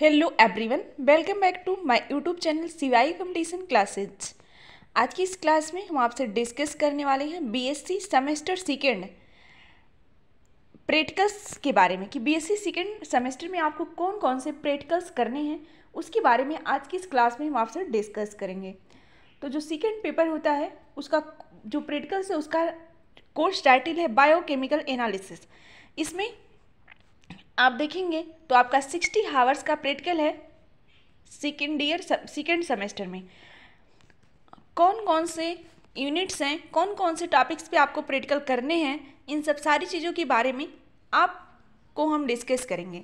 hello everyone welcome back to my YouTube channel CY competition classes आज की इस class में हम आपसे डिस्कस करने वाले हैं बीएससी सेमेस्टर सेकेंड प्रैक्टिकल्स के बारे में कि बीएससी सेकेंड सेमेस्टर में आपको कौन कौन से प्रैक्टिकल्स करने हैं उसके बारे में आज की इस क्लास में हम आपसे डिस्कस करेंगे तो जो सेकेंड पेपर होता है उसका जो प्रैक्टिकल्स है उसका कोर्स टाइटल है बायोकेमिकल एनालिसिस इसमें आप देखेंगे तो आपका सिक्सटी हावर्स का प्रैक्टिकल है सेकेंड ईयर सेकेंड सेमेस्टर में कौन कौन से यूनिट्स हैं कौन कौन से टॉपिक्स पे आपको प्रैक्टिकल करने हैं इन सब सारी चीज़ों के बारे में आपको हम डिस्कस करेंगे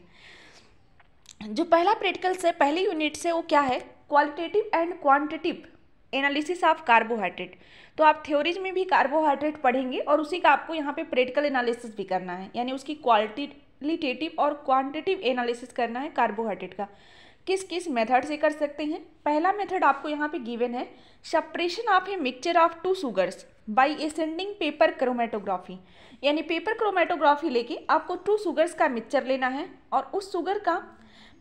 जो पहला प्रैक्टिकल से पहले यूनिट से वो क्या है qualitative and quantitative analysis of carbohydrate तो आप थ्योरीज में भी कार्बोहाइड्रेट पढ़ेंगे और उसी का आपको यहाँ पे प्रैक्टिकल एनालिसिस भी करना है यानी उसकी क्वालिटी क्वालिटेटिव और क्वांटिटिव एनालिसिस करना है कार्बोहाइड्रेट का किस किस मेथड से कर सकते हैं पहला मेथड आपको यहाँ पे गिवन है separation of a mixture of two sugars by ascending paper chromatography यानी पेपर क्रोमेटोग्राफी लेके आपको टू शुगर्स का मिक्सचर लेना है और उस शुगर का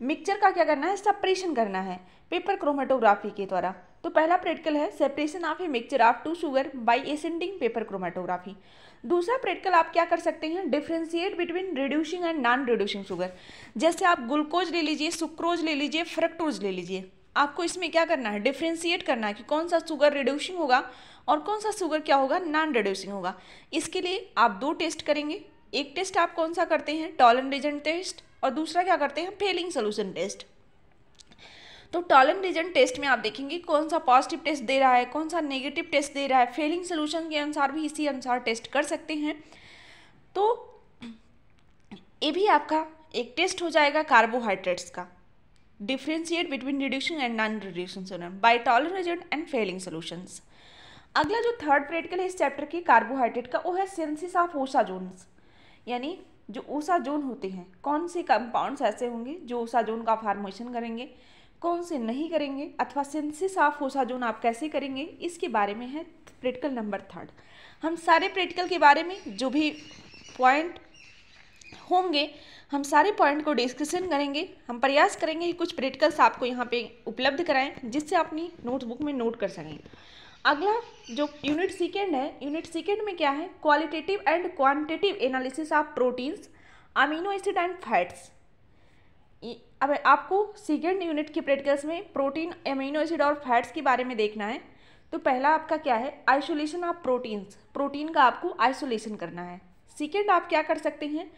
मिक्सचर का क्या करना है सप्रेशन करना है पेपर क्रोमेटोग्राफी के द्वारा तो पहला प्रैक्टिकल है separation of a mixture of two sugar by ascending paper chromatography दूसरा प्रैक्टिकल आप क्या कर सकते हैं differentiate between reducing and non reducing sugar जैसे आप ग्लूकोज ले लीजिए सुक्रोज ले लीजिए फ्रक्टोज ले लीजिए आपको इसमें क्या करना है डिफ्रेंशिएट करना है कि कौन सा शुगर रिड्यूसिंग होगा और कौन सा शुगर क्या होगा नॉन रिड्यूसिंग होगा इसके लिए आप दो टेस्ट करेंगे एक टेस्ट आप कौन सा करते हैं टॉलन रिजेंट टेस्ट और दूसरा क्या करते हैं फेलिंग सोल्यूशन टेस्ट तो टॉलन रिजन टेस्ट में आप देखेंगे कौन सा पॉजिटिव टेस्ट दे रहा है कौन सा नेगेटिव टेस्ट दे रहा है फेलिंग सोल्यूशन के अनुसार भी इसी अनुसार टेस्ट कर सकते हैं तो ये भी आपका एक टेस्ट हो जाएगा कार्बोहाइड्रेट्स का differentiate between reduction and non reduction sodium by Tollen's reagent and Fehling solutions अगला जो थर्ड प्रैक्टिकल है इस चैप्टर के कार्बोहाइड्रेट का वो है सेंसिस ऑफ ओसा जोन्स यानी जो ओसा जोन होते हैं कौन से कंपाउंड्स ऐसे होंगे जो ओसा जोन का फॉर्मेशन करेंगे कौन से नहीं करेंगे अथवा सेंसेस ऑफ होसा जोन आप कैसे करेंगे इसके बारे में है प्रैक्टिकल नंबर थर्ड हम सारे प्रैक्टिकल के बारे में जो भी पॉइंट होंगे हम सारे पॉइंट को डिस्कशन करेंगे हम प्रयास करेंगे कि कुछ प्रैक्टिकल्स आपको यहाँ पे उपलब्ध कराएं जिससे आप अपनी नोटबुक में नोट कर सकें अगला जो यूनिट सेकेंड है यूनिट सेकेंड में क्या है qualitative and quantitative analysis of proteins amino acid and fats अब आपको सेकेंड यूनिट की प्रैक्टिकल्स में प्रोटीन एमिनो एसिड और फैट्स के बारे में देखना है तो पहला आपका क्या है आइसोलेशन ऑफ प्रोटीन्स प्रोटीन का आपको आइसोलेशन करना है सेकेंड आप क्या कर सकते हैं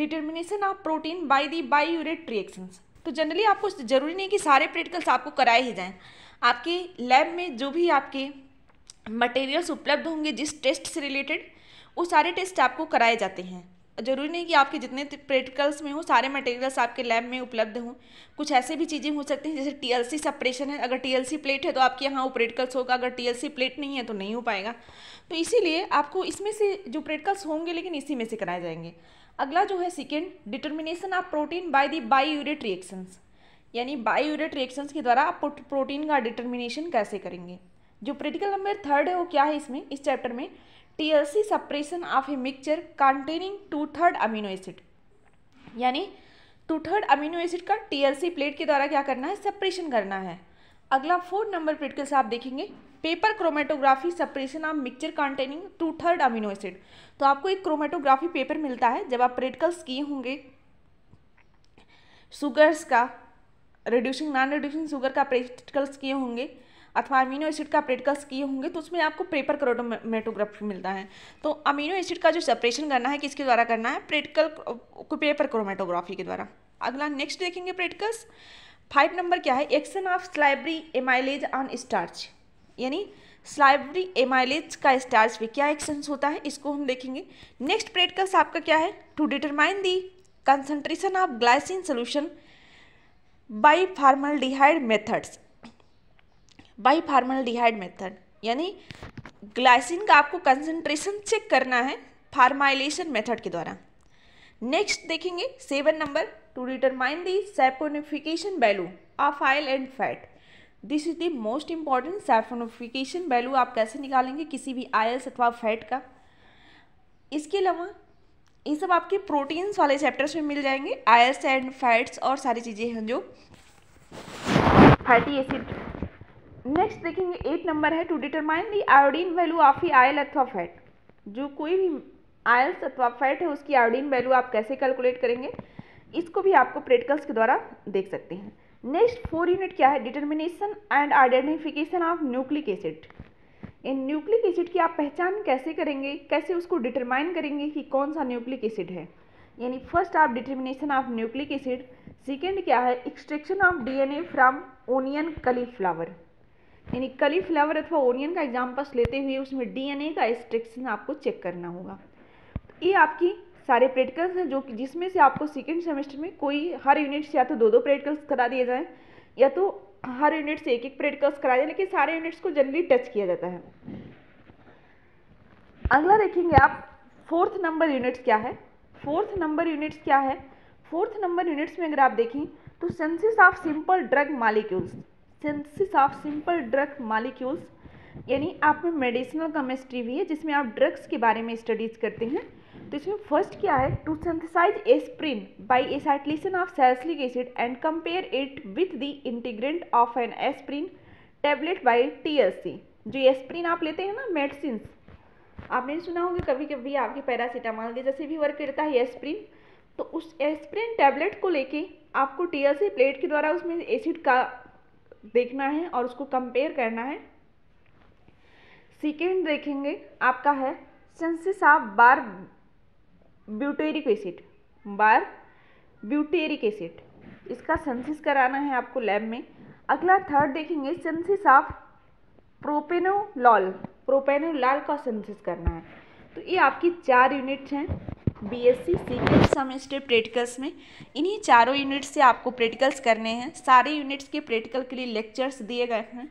determination of protein by the biuret reactions तो जनरली आपको ज़रूरी नहीं कि सारे प्रैक्टिकल्स आपको कराए ही जाएँ आपके लैब में जो भी आपके मटेरियल्स उपलब्ध होंगे जिस टेस्ट से रिलेटेड वो सारे टेस्ट आपको कराए जाते हैं ज़रूरी नहीं कि आपके जितने प्रैक्टिकल्स में हो सारे मटेरियल्स आपके लैब में उपलब्ध हों कुछ ऐसे भी चीज़ें हो सकती हैं जैसे टीएलसी सेपरेशन है अगर टीएलसी प्लेट है तो आपके यहाँ वो प्रैक्टिकल्स होगा अगर टीएलसी प्लेट नहीं है तो नहीं हो पाएगा तो इसीलिए आपको इसमें से जो प्रैक्टिकल्स होंगे लेकिन इसी में से कराए जाएंगे अगला जो है second determination of protein by the biuret reactions यानी बाई यूरेट रिएक्शंस के द्वारा आप प्रोटीन का डिटर्मिनेशन कैसे करेंगे जो प्रैक्टिकल नंबर थर्ड है वो क्या है इसमें इस चैप्टर में TLC separation of a mixture containing two third amino acid यानी टू थर्ड अमीनो एसिड का टीएलसी प्लेट के द्वारा क्या करना है सेपरेशन करना है अगला फोर्थ नंबर प्लेट के साथ देखेंगे paper chromatography separation of mixture containing two third amino acid तो आपको एक क्रोमेटोग्राफी पेपर मिलता है जब आप प्रेटिकल्स किए होंगे शुगर्स का रिड्यूसिंग नॉन रिड्यूसिंग शुगर का प्रेटिकल्स किए होंगे अथवा अमीनो एसिड का प्रेडकस किए होंगे तो उसमें आपको पेपर करोटोमेटोग्राफी मिलता है तो अमीनो एसिड का जो सेपरेशन करना है किसके द्वारा करना है प्रेटिकल पेपर क्रोमेटोग्राफी के द्वारा अगला नेक्स्ट देखेंगे प्रेटिकस फाइव नंबर क्या है action of salivary amylase on starch यानी स्लाइबरी एमाइलेज का स्टार्च भी क्या एक्शन होता है इसको हम देखेंगे नेक्स्ट प्रेटकस आपका क्या है to determine the concentration of glycine solution by formaldehyde methods by formaldehyde method यानी ग्लाइसिन का आपको कंसनट्रेशन चेक करना है फार्माइलेशन मेथड के द्वारा नेक्स्ट देखेंगे seven number to determine the saponification value of oil and fat this is the most important saponification value आप कैसे निकालेंगे किसी भी आयल्स अथवा फैट का इसके अलावा ये सब आपके प्रोटीन्स वाले चैप्टर्स में मिल जाएंगे आयल्स एंड फैट्स और सारी चीज़ें हैं जो फैटी एसिड नेक्स्ट देखेंगे एट नंबर है to determine the iodine value of the oil अथवा फैट जो कोई भी आयल्स अथवा फैट है उसकी आयोडीन वैल्यू आप कैसे कैलकुलेट करेंगे इसको भी आपको प्रेटिकल्स के द्वारा देख सकते हैं नेक्स्ट फोर यूनिट क्या है determination and identification of nucleic acid इन न्यूक्लिक एसिड की आप पहचान कैसे करेंगे कैसे उसको डिटरमाइन करेंगे कि कौन सा न्यूक्लिक एसिड है यानी फर्स्ट आप determination of nucleic acid second क्या है extraction of DNA from onion cauliflower यानी कली फ्लावर अथवा ओनियन का एग्जाम्पल्स लेते हुए उसमें डीएनए का स्ट्रिक्शन आपको चेक करना होगा तो ये आपकी सारे प्रैक्टिकल्स हैं जो कि जिसमें से आपको सेकेंड सेमेस्टर में कोई हर यूनिट से या तो दो दो प्रैक्टिकल्स करा दिए जाएँ या तो हर यूनिट से एक एक प्रैक्टिकल्स करा जाए लेकिन सारे यूनिट्स को जनरली टच किया जाता है अगला देखेंगे आप फोर्थ नंबर यूनिट्स क्या है फोर्थ नंबर यूनिट्स क्या है फोर्थ नंबर यूनिट्स में अगर आप देखें तो synthesis of simple drug molecules synthesis of simple drug molecules यानी आप में मेडिसिनल केमिस्ट्री भी है जिसमें आप ड्रग्स के बारे में स्टडीज़ करते हैं तो इसमें फर्स्ट क्या है to synthesize aspirin by acetylation of salicylic acid and compare it with the ingredient of an aspirin tablet by TSC जो एस्प्रिन आप लेते हैं ना मेडिसिन आपने सुना होगा कभी कभी आपके पैरासीटामॉल के जैसे भी वर्क करता है एस्प्रिन तो उस एस्प्रिन टैबलेट को लेके आपको टीएससी प्लेट के द्वारा उसमें एसिड का देखना है और उसको कंपेयर करना है सेकेंड देखेंगे आपका है synthesis of barbituric acid barbituric acid इसका सेंसिस कराना है आपको लैब में अगला थर्ड देखेंगे सेंसिस ऑफ प्रोपेनोलॉल प्रोपेनोलॉल का सेंसिस करना है तो ये आपकी चार यूनिट्स हैं बीएससी सीटेट सेमेस्टर प्रैक्टिकल्स में इन्हीं चारों यूनिट्स से आपको प्रैक्टिकल्स करने हैं सारे यूनिट्स के प्रैक्टिकल के लिए लेक्चर्स दिए गए हैं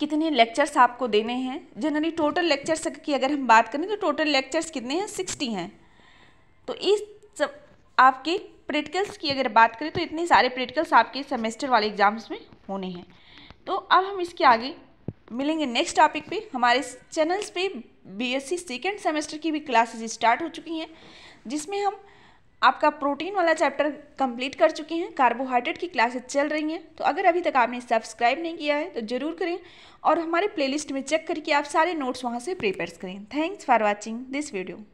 कितने लेक्चर्स आपको देने हैं जनरली टोटल लेक्चर्स की अगर हम बात करें तो टोटल लेक्चर्स कितने हैं सिक्सटी हैं तो इस सब आपके प्रैक्टिकल्स की अगर बात करें तो इतने सारे प्रैक्टिकल्स आपके सेमेस्टर वाले एग्जाम्स में होने हैं तो अब हम इसके आगे मिलेंगे नेक्स्ट टॉपिक पे हमारे चैनल्स पे बीएससी सेकेंड सेमेस्टर की भी क्लासेस स्टार्ट हो चुकी हैं जिसमें हम आपका प्रोटीन वाला चैप्टर कंप्लीट कर चुके हैं कार्बोहाइड्रेट की क्लासेस चल रही हैं तो अगर अभी तक आपने सब्सक्राइब नहीं किया है तो ज़रूर करें और हमारे प्लेलिस्ट में चेक करके आप सारे नोट्स वहाँ से प्रिपेयर करें thanks for watching this video